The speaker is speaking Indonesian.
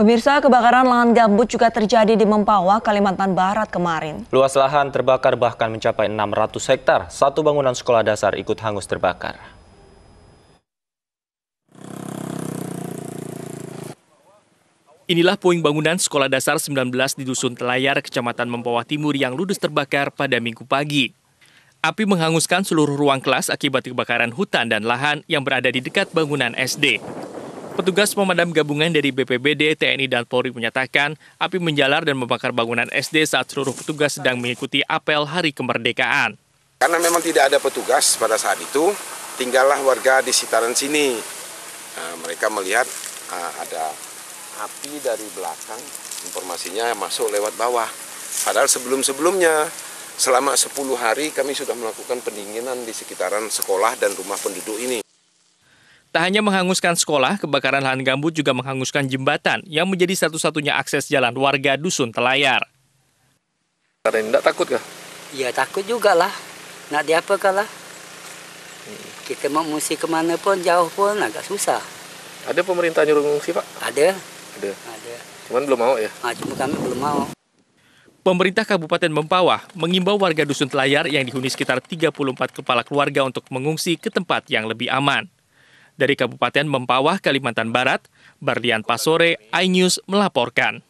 Pemirsa, kebakaran lahan gambut juga terjadi di Mempawah, Kalimantan Barat kemarin. Luas lahan terbakar bahkan mencapai 600 hektar. Satu bangunan sekolah dasar ikut hangus terbakar. Inilah puing bangunan sekolah dasar 19 di Dusun Telayar, Kecamatan Mempawah Timur yang ludes terbakar pada minggu pagi. Api menghanguskan seluruh ruang kelas akibat kebakaran hutan dan lahan yang berada di dekat bangunan SD. Petugas pemadam gabungan dari BPBD, TNI, dan Polri menyatakan api menjalar dan membakar bangunan SD saat seluruh petugas sedang mengikuti apel Hari Kemerdekaan. Karena memang tidak ada petugas pada saat itu, tinggallah warga di sekitaran sini. Nah, mereka melihat nah, ada api dari belakang, informasinya masuk lewat bawah. Padahal sebelum-sebelumnya selama 10 hari kami sudah melakukan pendinginan di sekitaran sekolah dan rumah penduduk ini. Tak hanya menghanguskan sekolah, kebakaran lahan gambut juga menghanguskan jembatan yang menjadi satu-satunya akses jalan warga dusun Telayar. Karena tidak takut kah? Ya takut juga lah. Nak diapa kalah? Kita mau mesti kemana pun jauh pun agak susah. Ada pemerintah nyuruh ngungsi pak? Ada. Ada. Ada. Cuman belum mau ya? Nah, cuma kami belum mau. Pemerintah Kabupaten Mempawah mengimbau warga dusun Telayar yang dihuni sekitar 34 kepala keluarga untuk mengungsi ke tempat yang lebih aman. Dari Kabupaten Mempawah, Kalimantan Barat, Bardian Pasore, iNews melaporkan.